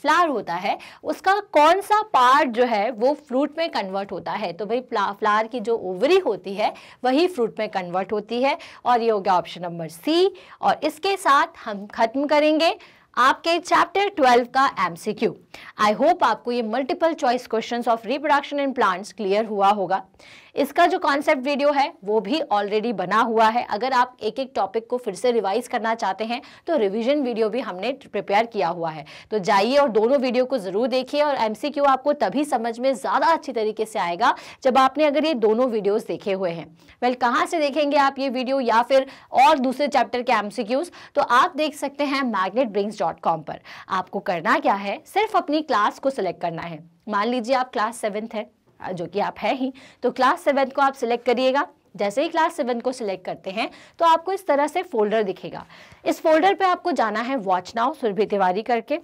फ्लार होता है उसका कौन सा पार्ट जो है वो फ्रूट में कन्वर्ट होता है तो भाई फ्लार की जो ओवरी होती है वही फ्रूट में कन्वर्ट होती है और ये हो गया ऑप्शन नंबर सी और इसके साथ हम खत्म करेंगे आपके चैप्टर 12 का एमसीक्यू आई होप आपको ये multiple choice questions of reproduction in plants clear हुआ होगा इसका जो कॉन्सेप्ट वीडियो है वो भी ऑलरेडी बना हुआ है अगर आप एक एक टॉपिक को फिर से रिवाइज करना चाहते हैं तो रिविजन वीडियो भी हमने प्रिपेयर किया हुआ है तो जाइए और दोनों वीडियो को ज़रूर देखिए और एम आपको तभी समझ में ज़्यादा अच्छी तरीके से आएगा जब आपने अगर ये दोनों वीडियोज़ देखे हुए हैं वेल कहाँ से देखेंगे आप ये वीडियो या फिर और दूसरे चैप्टर के एमसीक्यूज तो आप देख सकते हैं मैग्नेट पर आपको करना क्या है सिर्फ अपनी क्लास को सिलेक्ट करना है मान लीजिए आप क्लास सेवेंथ है जो कि आप है ही तो क्लास सेवन को आप सिलेक्ट करिएगा जैसे ही क्लास सेवन को सिलेक्ट करते हैं तो आपको इस तरह से फोल्डर दिखेगा इस फोल्डर पे आपको जाना है वॉच नाउ सुरभि तिवारी करके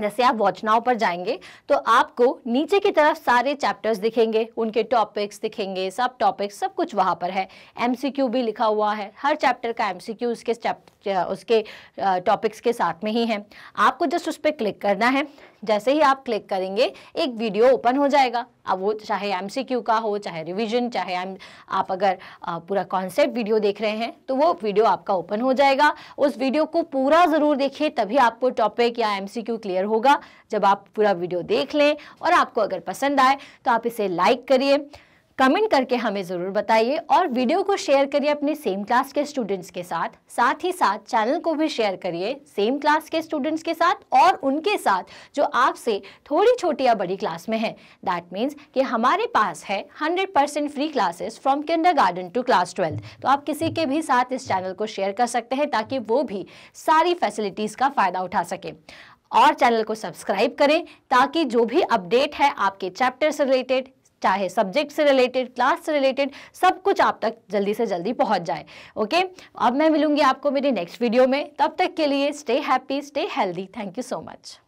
जैसे आप वॉच नाउ पर जाएंगे तो आपको नीचे की तरफ सारे चैप्टर्स दिखेंगे उनके टॉपिक्स दिखेंगे सब टॉपिक्स सब कुछ वहाँ पर है एमसीक्यू भी लिखा हुआ है हर चैप्टर का एमसीक्यू उसके उसके टॉपिक्स के साथ में ही है आपको जस्ट उस पर क्लिक करना है जैसे ही आप क्लिक करेंगे एक वीडियो ओपन हो जाएगा अब वो चाहे एम का हो चाहे रिविजन चाहे एम आप अगर पूरा कॉन्सेप्ट वीडियो देख रहे हैं तो वो वीडियो आपका ओपन हो जाएगा उस वीडियो को पूरा ज़रूर देखिए तभी आपको टॉपिक या एम क्लियर होगा जब आप पूरा वीडियो देख लें और आपको अगर पसंद आए तो आप इसे लाइक करिए कमेंट करके हमें ज़रूर बताइए और वीडियो को शेयर करिए अपने सेम क्लास के स्टूडेंट्स के साथ साथ ही साथ चैनल को भी शेयर करिए सेम क्लास के स्टूडेंट्स के साथ और उनके साथ जो आपसे थोड़ी छोटी या बड़ी क्लास में है दैट मीन्स कि हमारे पास है 100% free classes from garden to class twelfth तो आप किसी के भी साथ इस चैनल को शेयर कर सकते हैं ताकि वो भी सारी फैसिलिटीज़ का फ़ायदा उठा सकें और चैनल को सब्सक्राइब करें ताकि जो भी अपडेट है आपके चैप्टर से रिलेटेड चाहे सब्जेक्ट से रिलेटेड क्लास से रिलेटेड सब कुछ आप तक जल्दी से जल्दी पहुंच जाए ओके अब मैं मिलूंगी आपको मेरी नेक्स्ट वीडियो में तब तक के लिए stay happy stay healthy thank you so much